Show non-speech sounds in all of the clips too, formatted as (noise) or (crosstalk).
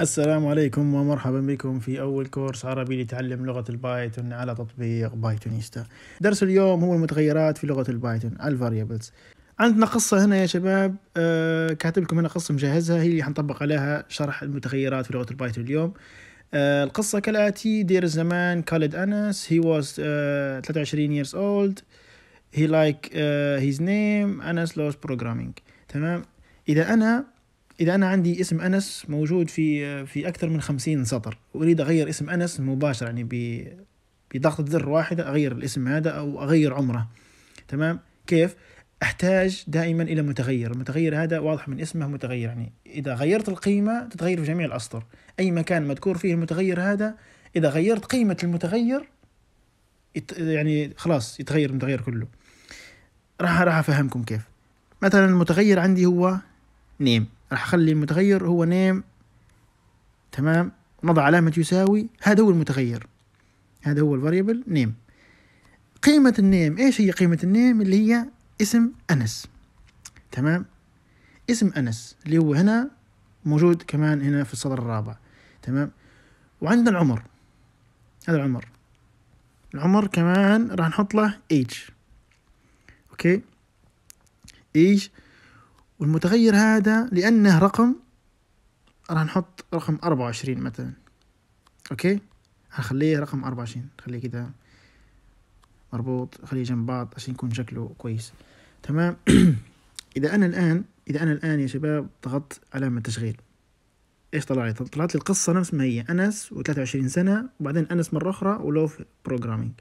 السلام عليكم ومرحبا بكم في أول كورس عربي لتعلم لغة البايثون على تطبيق بايثونيستا درس اليوم هو المتغيرات في لغة البايثون الفاريبلز عندنا قصة هنا يا شباب آه كاتب لكم هنا قصة مجهزها هي اللي حنطبق عليها شرح المتغيرات في لغة البايثون اليوم آه القصة كالآتي دير زمان خالد أنس هي واز 23 years old he like uh, his name أنس لوس بروجرامينج تمام إذا أنا اذا انا عندي اسم انس موجود في في اكثر من خمسين سطر واريد اغير اسم انس مباشره يعني بضغطه زر واحده اغير الاسم هذا او اغير عمره تمام كيف احتاج دائما الى متغير المتغير هذا واضح من اسمه متغير يعني اذا غيرت القيمه تتغير في جميع الاسطر اي مكان مذكور فيه المتغير هذا اذا غيرت قيمه المتغير يعني خلاص يتغير المتغير كله راح راح افهمكم كيف مثلا المتغير عندي هو نيم راح اخلي المتغير هو نيم تمام نضع علامة يساوي هذا هو المتغير هذا هو الفاريبل نيم قيمة النيم ايش هي قيمة النيم اللي هي اسم انس تمام اسم انس اللي هو هنا موجود كمان هنا في السطر الرابع تمام وعندنا العمر هذا العمر العمر كمان راح نحط له age اوكي age والمتغير هذا لأنه رقم راح نحط رقم أربعة وعشرين مثلا أوكي هنخليه رقم أربعة وعشرين خليه كده مربوط خليه جنب بعض عشان يكون شكله كويس تمام (clears throat) إذا أنا الآن إذا أنا الآن يا شباب ضغطت علامة تشغيل إيش طلع لي؟ طلعت لي القصة نفس ما هي أنس وثلاثة وعشرين سنة وبعدين أنس مرة أخرى ولوف بروجرامينج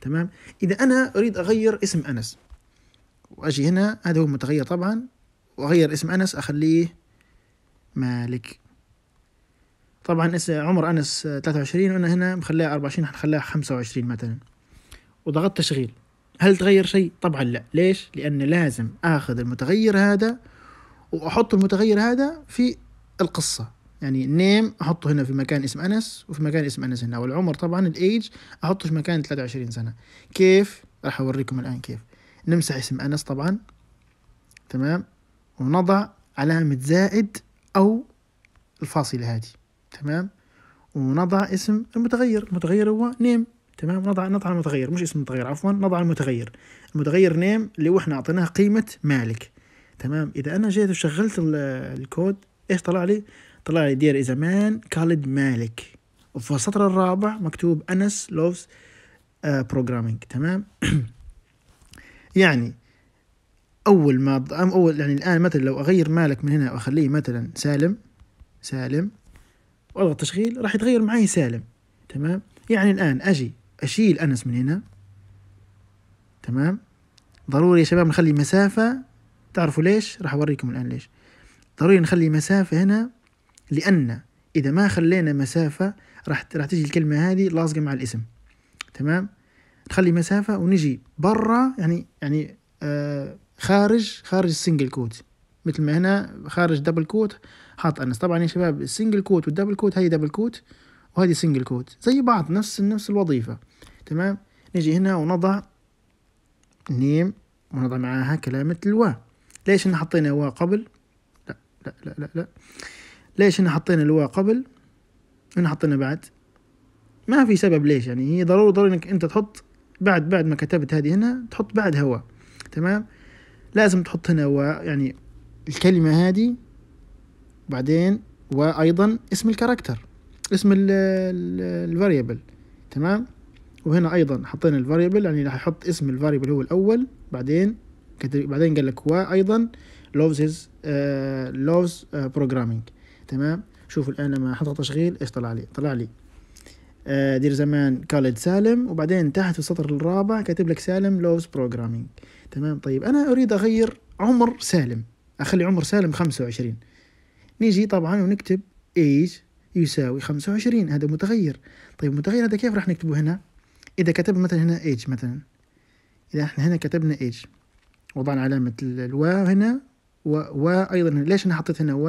تمام إذا أنا أريد أغير اسم أنس وأجي هنا هذا هو المتغير طبعا واغير اسم انس اخليه مالك طبعا عمر انس ثلاثة وعشرين وانا هنا مخليها أربعة وعشرين حنخليها خمسة وعشرين مثلا وضغطت تشغيل هل تغير شيء طبعا لا ليش لان لازم اخذ المتغير هذا واحط المتغير هذا في القصه يعني نيم احطه هنا في مكان اسم انس وفي مكان اسم انس هنا والعمر طبعا الايج احطه في مكان 23 سنه كيف راح اوريكم الان كيف نمسح اسم انس طبعا تمام ونضع علامة زائد أو الفاصلة هذه تمام ونضع اسم المتغير المتغير هو نيم تمام نضع نضع المتغير مش اسم المتغير عفوا نضع المتغير المتغير نيم اللي هو احنا اعطيناه قيمة مالك تمام اذا انا جيت وشغلت الكود ايش طلع لي طلع لي دير اذا مان كالد مالك وفي السطر الرابع مكتوب انس لوفز بروجرامينج آه، تمام (clears throat) يعني اول ما اول يعني الان مثلا لو اغير مالك من هنا واخليه مثلا سالم سالم واضغط تشغيل راح يتغير معي سالم تمام يعني الان اجي اشيل انس من هنا تمام ضروري يا شباب نخلي مسافة تعرفوا ليش راح اوريكم الان ليش ضروري نخلي مسافة هنا لان اذا ما خلينا مسافة راح راح تجي الكلمة هذه لازقة مع الاسم تمام نخلي مسافة ونجي برا يعني يعني آه خارج خارج السنجل كوت مثل ما هنا خارج دبل كوت حاط انس طبعا يا شباب السنجل كوت والدبل كوت هي دبل كوت وهذه سنجل كوت زي بعض نفس نفس الوظيفه تمام نجي هنا ونضع نيم ونضع معاها كلمه الوا ليش احنا حطينا وا قبل لا لا لا لا, لا. ليش احنا حطينا الوا قبل احنا حطينا بعد ما في سبب ليش يعني هي ضروري ضروري انك انت تحط بعد بعد ما كتبت هذه هنا تحط بعد هوا تمام لازم تحط هنا يعني الكلمة هذه بعدين وأيضا اسم الكاركتر اسم ال الفاريبل تمام وهنا أيضا حطينا الفاريبل يعني راح يحط اسم الفاريبل هو الأول بعدين بعدين قال لك وأيضا loves his uh, loves uh, programming تمام شوفوا الآن لما حط تشغيل إيش طلع لي طلع لي دير آه، زمان كالد سالم وبعدين تحت في السطر الرابع كاتب لك سالم loves بروجرامينج تمام طيب انا اريد اغير عمر سالم اخلي عمر سالم 25 نيجي طبعا ونكتب ايج يساوي 25 هذا متغير طيب متغير هذا كيف راح نكتبه هنا اذا كتبنا مثلا هنا ايج مثلا اذا احنا هنا كتبنا ايج وضعنا علامة الواو هنا و, و ايضا ليش انا حطيت هنا و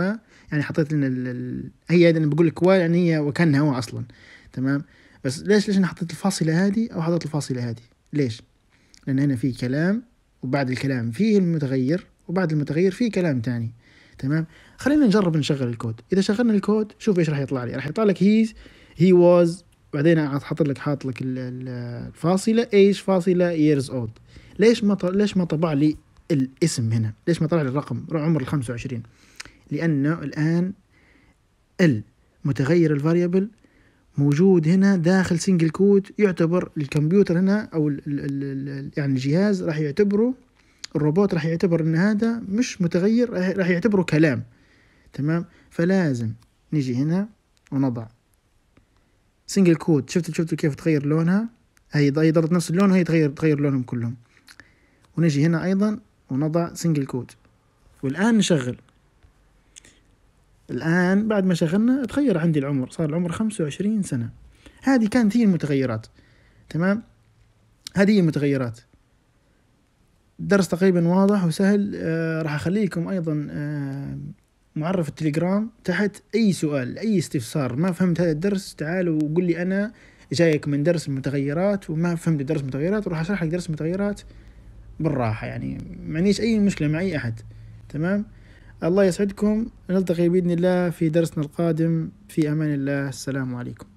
يعني حطيت لنا ال... ال... هي انا بقول لك و يعني هي وكانها و اصلا تمام بس ليش ليش انا حطيت الفاصلة هذه او حطيت الفاصلة هذه ليش لان هنا في كلام وبعد الكلام فيه المتغير وبعد المتغير فيه كلام تاني تمام خلينا نجرب نشغل الكود اذا شغلنا الكود شوف ايش راح يطلع لي راح يطلع لك هيز هي واز بعدين احط لك حاط لك الفاصله ايش فاصله ييرز اولد ليش ما ليش ما طبع لي الاسم هنا ليش ما طلع لي الرقم عمر ال 25 لانه الان ال متغير الفاريبل موجود هنا داخل سنجل كود يعتبر الكمبيوتر هنا او ال ال ال يعني الجهاز راح يعتبره الروبوت راح يعتبر ان هذا مش متغير راح يعتبره كلام تمام فلازم نجي هنا ونضع سنجل كود شفتوا شفتوا كيف تغير لونها هي ضربت نفس اللون وهي تغير تغير لونهم كلهم ونجي هنا ايضا ونضع سنجل كود والان نشغل الآن بعد ما شغلنا تغير عندي العمر صار العمر خمسة وعشرين سنة هذه كانت هي المتغيرات تمام هذه هي المتغيرات درس تقريبا واضح وسهل آه راح أخليكم أيضا آه معرف التليجرام تحت أي سؤال أي استفسار ما فهمت هذا الدرس تعال وقول لي أنا جايك من درس المتغيرات وما فهمت درس المتغيرات وراح أشرح لك درس المتغيرات بالراحة يعني معنيش أي مشكلة مع أي أحد تمام الله يسعدكم نلتقي باذن الله في درسنا القادم في امان الله السلام عليكم